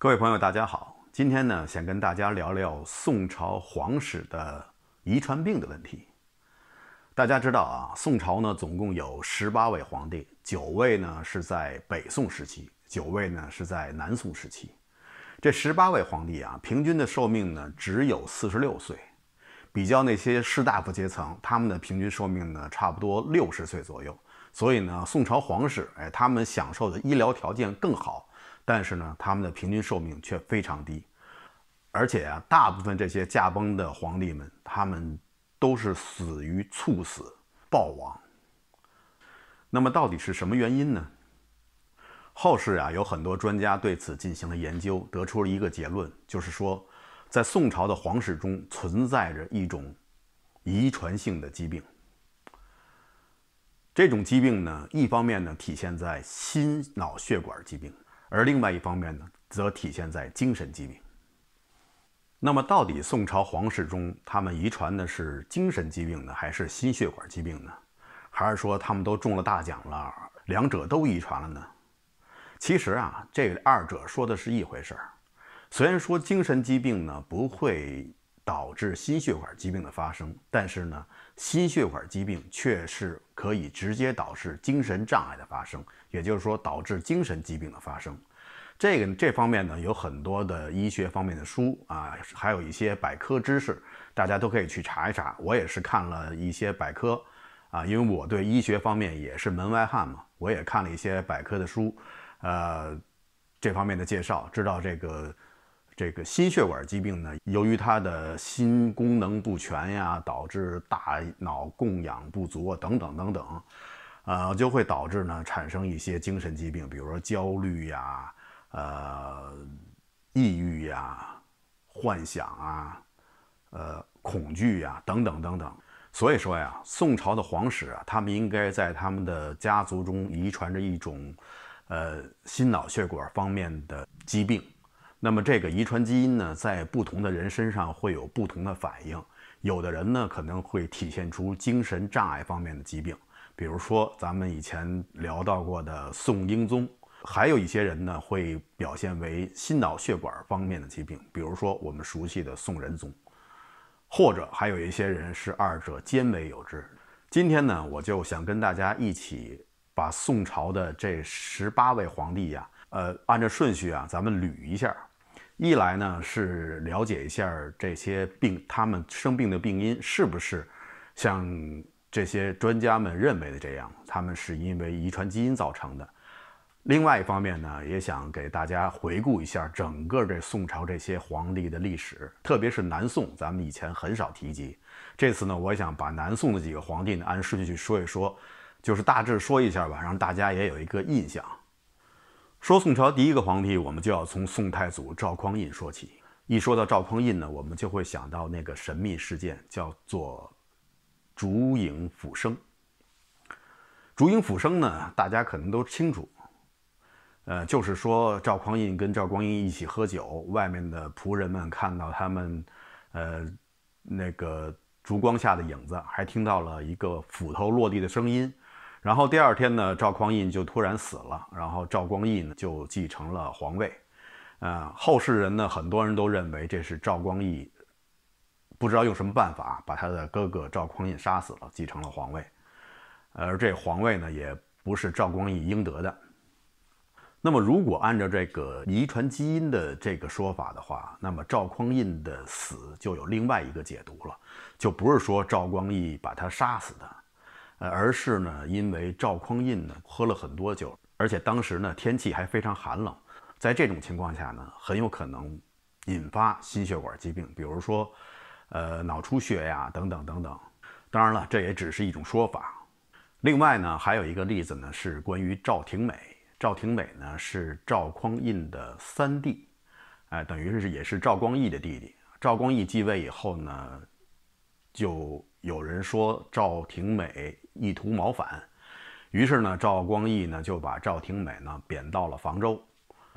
各位朋友，大家好。今天呢，想跟大家聊聊宋朝皇室的遗传病的问题。大家知道啊，宋朝呢总共有十八位皇帝，九位呢是在北宋时期，九位呢是在南宋时期。这十八位皇帝啊，平均的寿命呢只有四十六岁，比较那些士大夫阶层，他们的平均寿命呢差不多六十岁左右。所以呢，宋朝皇室哎，他们享受的医疗条件更好。但是呢，他们的平均寿命却非常低，而且啊，大部分这些驾崩的皇帝们，他们都是死于猝死、暴亡。那么，到底是什么原因呢？后世啊，有很多专家对此进行了研究，得出了一个结论，就是说，在宋朝的皇室中存在着一种遗传性的疾病。这种疾病呢，一方面呢，体现在心脑血管疾病。而另外一方面呢，则体现在精神疾病。那么，到底宋朝皇室中，他们遗传的是精神疾病呢，还是心血管疾病呢？还是说他们都中了大奖了，两者都遗传了呢？其实啊，这二者说的是一回事儿。虽然说精神疾病呢不会导致心血管疾病的发生，但是呢。心血管疾病却是可以直接导致精神障碍的发生，也就是说导致精神疾病的发生。这个这方面呢有很多的医学方面的书啊，还有一些百科知识，大家都可以去查一查。我也是看了一些百科啊，因为我对医学方面也是门外汉嘛，我也看了一些百科的书，呃，这方面的介绍，知道这个。这个心血管疾病呢，由于他的心功能不全呀，导致大脑供氧不足啊，等等等等，呃，就会导致呢产生一些精神疾病，比如说焦虑呀、呃、抑郁呀、幻想啊、呃、恐惧呀，等等等等。所以说呀，宋朝的皇室啊，他们应该在他们的家族中遗传着一种，呃，心脑血管方面的疾病。那么这个遗传基因呢，在不同的人身上会有不同的反应，有的人呢可能会体现出精神障碍方面的疾病，比如说咱们以前聊到过的宋英宗，还有一些人呢会表现为心脑血管方面的疾病，比如说我们熟悉的宋仁宗，或者还有一些人是二者兼为有之。今天呢，我就想跟大家一起把宋朝的这十八位皇帝呀。呃，按照顺序啊，咱们捋一下。一来呢是了解一下这些病，他们生病的病因是不是像这些专家们认为的这样，他们是因为遗传基因造成的。另外一方面呢，也想给大家回顾一下整个这宋朝这些皇帝的历史，特别是南宋，咱们以前很少提及。这次呢，我想把南宋的几个皇帝呢按顺序去说一说，就是大致说一下吧，让大家也有一个印象。说宋朝第一个皇帝，我们就要从宋太祖赵匡胤说起。一说到赵匡胤呢，我们就会想到那个神秘事件，叫做“烛影斧声”。烛影斧声呢，大家可能都清楚，呃，就是说赵匡胤跟赵光义一起喝酒，外面的仆人们看到他们，呃，那个烛光下的影子，还听到了一个斧头落地的声音。然后第二天呢，赵匡胤就突然死了。然后赵光义呢就继承了皇位。嗯，后世人呢很多人都认为这是赵光义不知道用什么办法把他的哥哥赵匡胤杀死了，继承了皇位。而这皇位呢也不是赵光义应得的。那么如果按照这个遗传基因的这个说法的话，那么赵匡胤的死就有另外一个解读了，就不是说赵光义把他杀死的。呃，而是呢，因为赵匡胤呢喝了很多酒，而且当时呢天气还非常寒冷，在这种情况下呢，很有可能引发心血管疾病，比如说，呃，脑出血呀等等等等。当然了，这也只是一种说法。另外呢，还有一个例子呢是关于赵廷美。赵廷美呢是赵匡胤的三弟，哎，等于是也是赵光义的弟弟。赵光义继位以后呢，就有人说赵廷美。意图谋反，于是呢，赵光义呢就把赵廷美呢贬到了房州，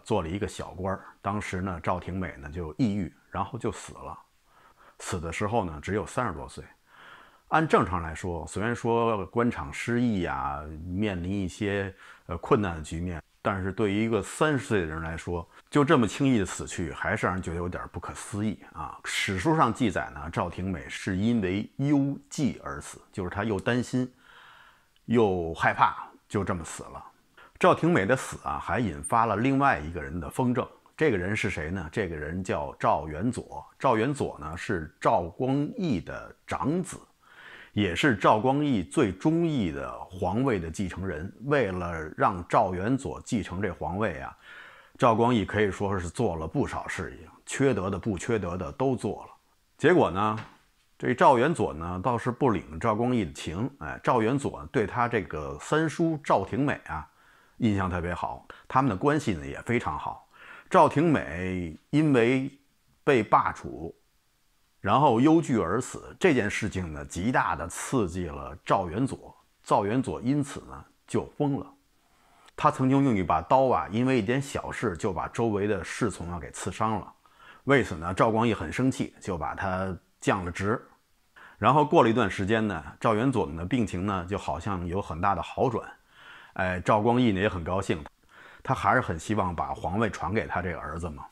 做了一个小官。当时呢，赵廷美呢就抑郁，然后就死了。死的时候呢，只有三十多岁。按正常来说，虽然说官场失意啊，面临一些呃困难的局面，但是对于一个三十岁的人来说，就这么轻易的死去，还是让人觉得有点不可思议啊。史书上记载呢，赵廷美是因为忧悸而死，就是他又担心。又害怕就这么死了。赵廷美的死啊，还引发了另外一个人的疯症。这个人是谁呢？这个人叫赵元佐。赵元佐呢，是赵光义的长子，也是赵光义最中意的皇位的继承人。为了让赵元佐继承这皇位啊，赵光义可以说是做了不少事情，缺德的不缺德的都做了。结果呢？这赵元佐呢倒是不领赵光义的情，哎，赵元佐对他这个三叔赵廷美啊印象特别好，他们的关系呢也非常好。赵廷美因为被罢黜，然后忧惧而死，这件事情呢极大的刺激了赵元佐，赵元佐因此呢就疯了。他曾经用一把刀啊，因为一点小事就把周围的侍从啊给刺伤了，为此呢赵光义很生气，就把他降了职。然后过了一段时间呢，赵元佐的病情呢就好像有很大的好转，哎，赵光义呢也很高兴，他还是很希望把皇位传给他这个儿子嘛，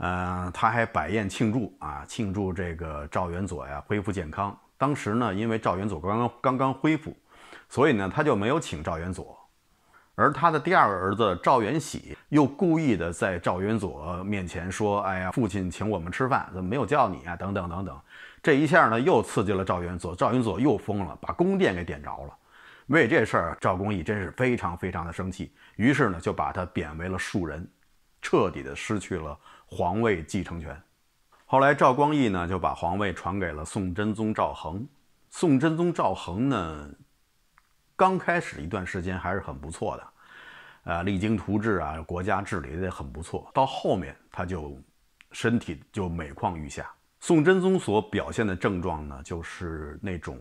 嗯，他还摆宴庆祝啊，庆祝这个赵元佐呀恢复健康。当时呢，因为赵元佐刚刚刚刚恢复，所以呢他就没有请赵元佐，而他的第二个儿子赵元喜又故意的在赵元佐面前说：“哎呀，父亲请我们吃饭，怎么没有叫你啊？”等等等等。这一下呢，又刺激了赵元佐，赵元佐又疯了，把宫殿给点着了。为这事儿，赵光义真是非常非常的生气，于是呢，就把他贬为了庶人，彻底的失去了皇位继承权。后来，赵光义呢，就把皇位传给了宋真宗赵恒。宋真宗赵恒呢，刚开始一段时间还是很不错的，呃，励精图治啊，国家治理的也很不错。到后面，他就身体就每况愈下。宋真宗所表现的症状呢，就是那种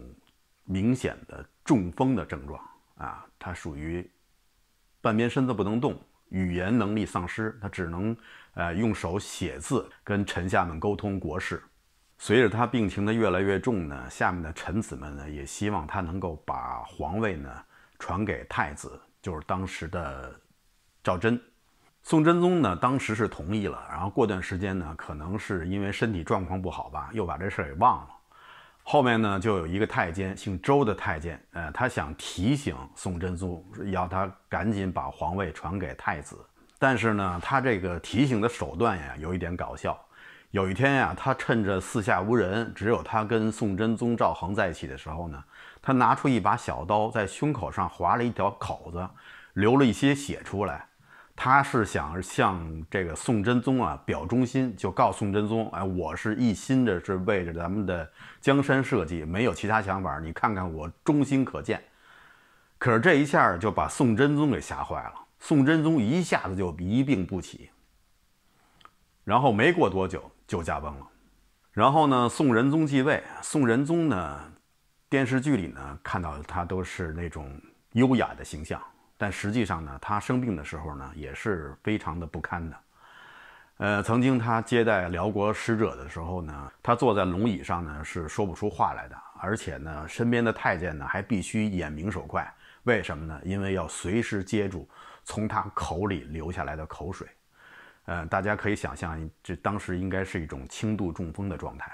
明显的中风的症状啊，他属于半边身子不能动，语言能力丧失，他只能呃用手写字跟臣下们沟通国事。随着他病情的越来越重呢，下面的臣子们呢也希望他能够把皇位呢传给太子，就是当时的赵祯。宋真宗呢，当时是同意了，然后过段时间呢，可能是因为身体状况不好吧，又把这事儿给忘了。后面呢，就有一个太监，姓周的太监，呃，他想提醒宋真宗，要他赶紧把皇位传给太子。但是呢，他这个提醒的手段呀，有一点搞笑。有一天呀，他趁着四下无人，只有他跟宋真宗赵恒在一起的时候呢，他拿出一把小刀，在胸口上划了一条口子，流了一些血出来。他是想向这个宋真宗啊表忠心，就告诉宋真宗，哎，我是一心的是为着咱们的江山社稷，没有其他想法，你看看我忠心可见。可是这一下就把宋真宗给吓坏了，宋真宗一下子就一病不起，然后没过多久就驾崩了。然后呢，宋仁宗继位，宋仁宗呢，电视剧里呢看到他都是那种优雅的形象。但实际上呢，他生病的时候呢，也是非常的不堪的。呃，曾经他接待辽国使者的时候呢，他坐在龙椅上呢，是说不出话来的。而且呢，身边的太监呢，还必须眼明手快。为什么呢？因为要随时接住从他口里流下来的口水。呃，大家可以想象，这当时应该是一种轻度中风的状态。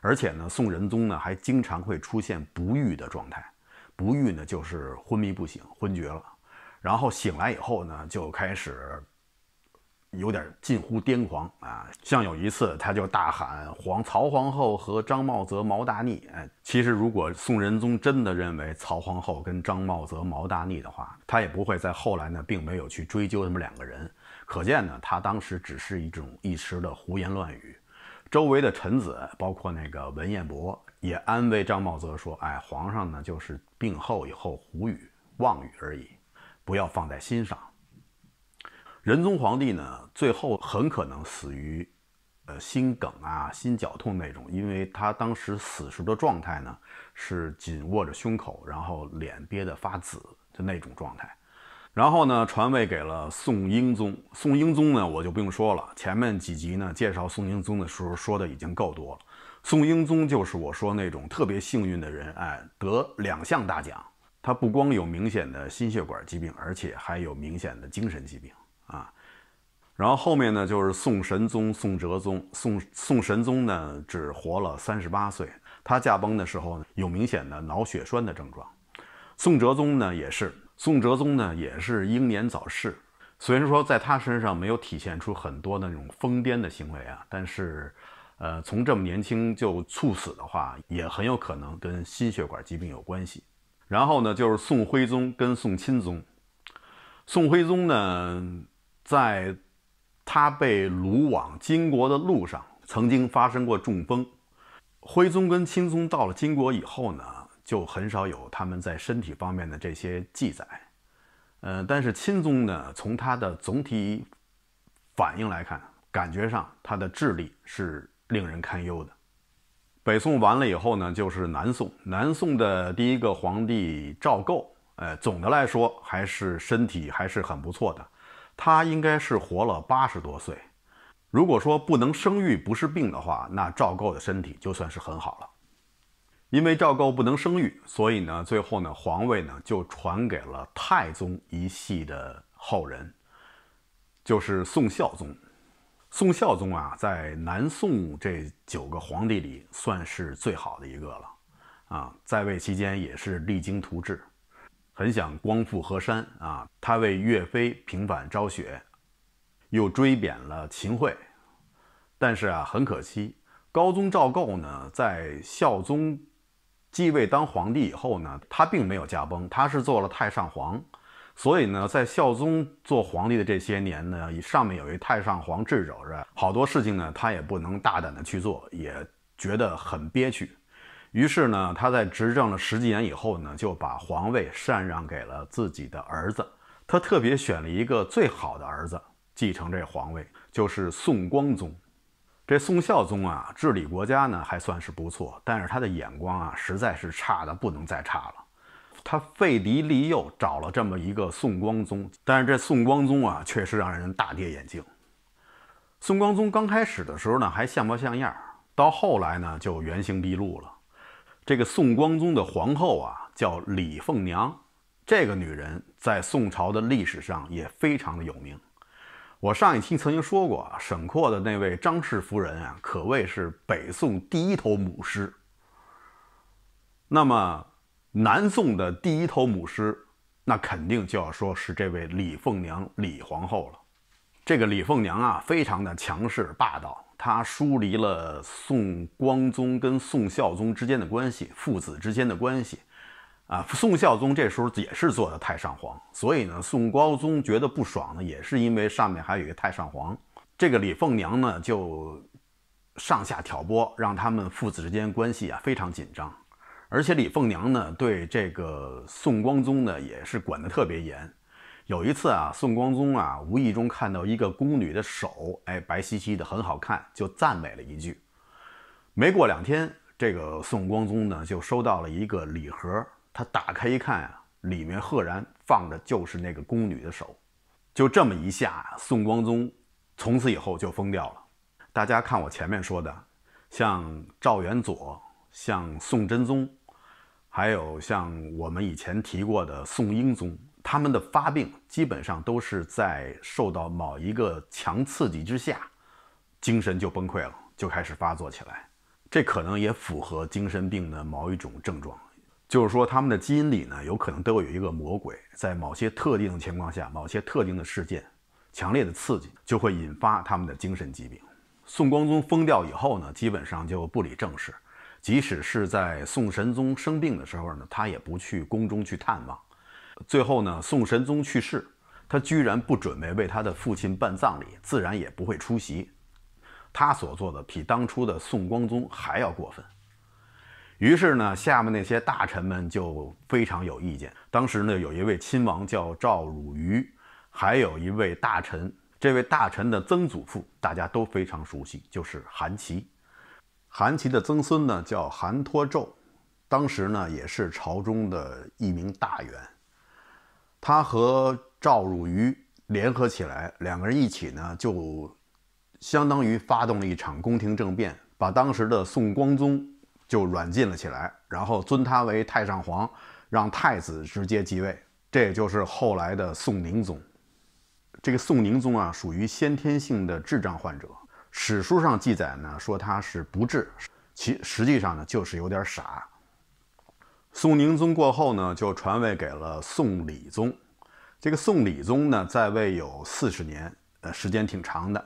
而且呢，宋仁宗呢，还经常会出现不愈的状态。不愈呢，就是昏迷不醒、昏厥了。然后醒来以后呢，就开始有点近乎癫狂啊，像有一次他就大喊皇曹皇后和张茂则毛大逆哎，其实如果宋仁宗真的认为曹皇后跟张茂则毛大逆的话，他也不会在后来呢并没有去追究他们两个人，可见呢他当时只是一种一时的胡言乱语。周围的臣子包括那个文彦博也安慰张茂则说：“哎，皇上呢就是病后以后胡语妄语而已。”不要放在心上。仁宗皇帝呢，最后很可能死于，呃，心梗啊，心绞痛那种，因为他当时死时的状态呢，是紧握着胸口，然后脸憋得发紫的那种状态。然后呢，传位给了宋英宗。宋英宗呢，我就不用说了。前面几集呢，介绍宋英宗的时候说的已经够多了。宋英宗就是我说那种特别幸运的人，哎，得两项大奖。他不光有明显的心血管疾病，而且还有明显的精神疾病啊。然后后面呢，就是宋神宗、宋哲宗。宋宋神宗呢，只活了三十八岁，他驾崩的时候呢，有明显的脑血栓的症状。宋哲宗呢，也是宋哲宗呢，也是英年早逝。虽然说在他身上没有体现出很多那种疯癫的行为啊，但是，呃，从这么年轻就猝死的话，也很有可能跟心血管疾病有关系。然后呢，就是宋徽宗跟宋钦宗。宋徽宗呢，在他被掳往金国的路上，曾经发生过中风。徽宗跟钦宗到了金国以后呢，就很少有他们在身体方面的这些记载。嗯，但是钦宗呢，从他的总体反应来看，感觉上他的智力是令人堪忧的。北宋完了以后呢，就是南宋。南宋的第一个皇帝赵构，哎，总的来说还是身体还是很不错的。他应该是活了八十多岁。如果说不能生育不是病的话，那赵构的身体就算是很好了。因为赵构不能生育，所以呢，最后呢，皇位呢就传给了太宗一系的后人，就是宋孝宗。宋孝宗啊，在南宋这九个皇帝里算是最好的一个了，啊，在位期间也是励精图治，很想光复河山啊。他为岳飞平反昭雪，又追贬了秦桧，但是啊，很可惜，高宗赵构呢，在孝宗继位当皇帝以后呢，他并没有驾崩，他是做了太上皇。所以呢，在孝宗做皇帝的这些年呢，上面有一太上皇掣肘着，好多事情呢，他也不能大胆的去做，也觉得很憋屈。于是呢，他在执政了十几年以后呢，就把皇位禅让给了自己的儿子。他特别选了一个最好的儿子继承这皇位，就是宋光宗。这宋孝宗啊，治理国家呢还算是不错，但是他的眼光啊，实在是差的不能再差了。他费迪利又找了这么一个宋光宗，但是这宋光宗啊，确实让人大跌眼镜。宋光宗刚开始的时候呢，还像模像样，到后来呢，就原形毕露了。这个宋光宗的皇后啊，叫李凤娘，这个女人在宋朝的历史上也非常的有名。我上一期曾经说过，沈括的那位张氏夫人啊，可谓是北宋第一头母狮。那么。南宋的第一头母狮，那肯定就要说是这位李凤娘、李皇后了。这个李凤娘啊，非常的强势霸道，她疏离了宋光宗跟宋孝宗之间的关系，父子之间的关系。啊，宋孝宗这时候也是做的太上皇，所以呢，宋高宗觉得不爽呢，也是因为上面还有一个太上皇。这个李凤娘呢，就上下挑拨，让他们父子之间关系啊非常紧张。而且李凤娘呢，对这个宋光宗呢也是管得特别严。有一次啊，宋光宗啊无意中看到一个宫女的手，哎，白兮兮的，很好看，就赞美了一句。没过两天，这个宋光宗呢就收到了一个礼盒，他打开一看啊，里面赫然放着就是那个宫女的手。就这么一下，宋光宗从此以后就疯掉了。大家看我前面说的，像赵元佐，像宋真宗。还有像我们以前提过的宋英宗，他们的发病基本上都是在受到某一个强刺激之下，精神就崩溃了，就开始发作起来。这可能也符合精神病的某一种症状，就是说他们的基因里呢，有可能都有一个魔鬼，在某些特定的情况下，某些特定的事件、强烈的刺激，就会引发他们的精神疾病。宋光宗疯掉以后呢，基本上就不理政事。即使是在宋神宗生病的时候呢，他也不去宫中去探望。最后呢，宋神宗去世，他居然不准备为他的父亲办葬礼，自然也不会出席。他所做的比当初的宋光宗还要过分。于是呢，下面那些大臣们就非常有意见。当时呢，有一位亲王叫赵汝愚，还有一位大臣，这位大臣的曾祖父大家都非常熟悉，就是韩琦。韩琦的曾孙呢，叫韩托胄，当时呢也是朝中的一名大员。他和赵汝愚联合起来，两个人一起呢，就相当于发动了一场宫廷政变，把当时的宋光宗就软禁了起来，然后尊他为太上皇，让太子直接继位，这也就是后来的宋宁宗。这个宋宁宗啊，属于先天性的智障患者。史书上记载呢，说他是不智，其实际上呢就是有点傻。宋宁宗过后呢，就传位给了宋理宗。这个宋理宗呢，在位有四十年，呃，时间挺长的。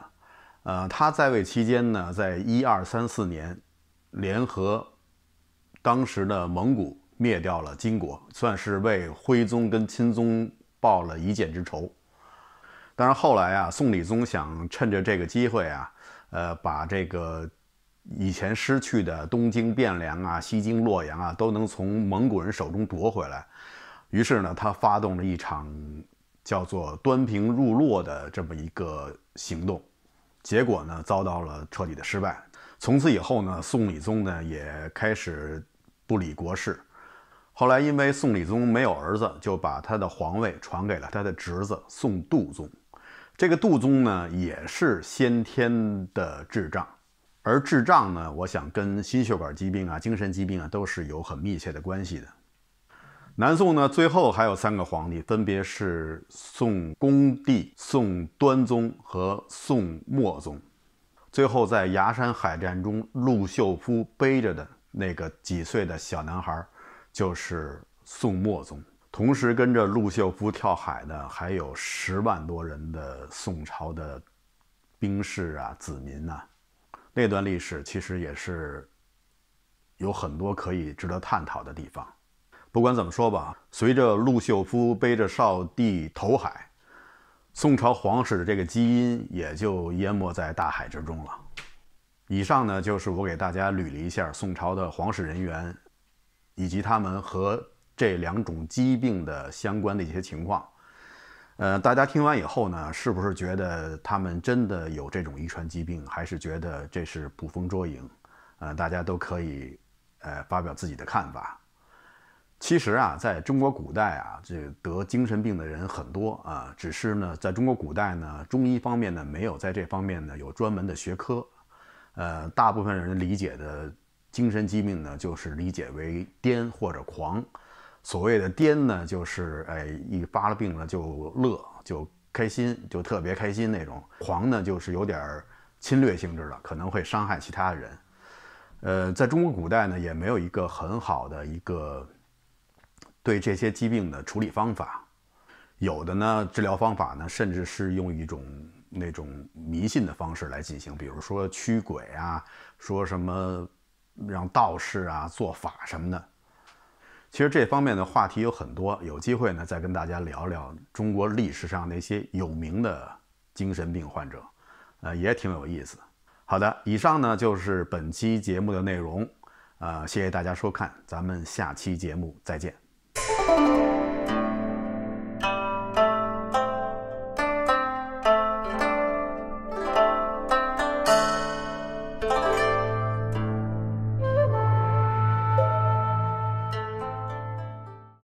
呃，他在位期间呢，在一二三四年，联合当时的蒙古灭掉了金国，算是为徽宗跟钦宗报了一箭之仇。但是后来啊，宋理宗想趁着这个机会啊。呃，把这个以前失去的东京汴梁啊、西京洛阳啊，都能从蒙古人手中夺回来。于是呢，他发动了一场叫做“端平入洛”的这么一个行动，结果呢，遭到了彻底的失败。从此以后呢，宋理宗呢也开始不理国事。后来因为宋理宗没有儿子，就把他的皇位传给了他的侄子宋度宗。这个杜宗呢也是先天的智障，而智障呢，我想跟心血管疾病啊、精神疾病啊都是有很密切的关系的。南宋呢最后还有三个皇帝，分别是宋恭帝、宋端宗和宋末宗。最后在崖山海战中，陆秀夫背着的那个几岁的小男孩，就是宋末宗。同时跟着陆秀夫跳海的还有十万多人的宋朝的兵士啊、子民啊。那段历史其实也是有很多可以值得探讨的地方。不管怎么说吧，随着陆秀夫背着少帝投海，宋朝皇室的这个基因也就淹没在大海之中了。以上呢，就是我给大家捋了一下宋朝的皇室人员，以及他们和。这两种疾病的相关的一些情况，呃，大家听完以后呢，是不是觉得他们真的有这种遗传疾病，还是觉得这是捕风捉影？呃，大家都可以呃发表自己的看法。其实啊，在中国古代啊，这得精神病的人很多啊，只是呢，在中国古代呢，中医方面呢，没有在这方面呢有专门的学科。呃，大部分人理解的精神疾病呢，就是理解为癫或者狂。所谓的癫呢，就是哎一发了病了就乐，就开心，就特别开心那种。狂呢，就是有点侵略性质的，可能会伤害其他人。呃，在中国古代呢，也没有一个很好的一个对这些疾病的处理方法。有的呢，治疗方法呢，甚至是用一种那种迷信的方式来进行，比如说驱鬼啊，说什么让道士啊做法什么的。其实这方面的话题有很多，有机会呢再跟大家聊聊中国历史上那些有名的精神病患者，呃，也挺有意思。好的，以上呢就是本期节目的内容，呃，谢谢大家收看，咱们下期节目再见。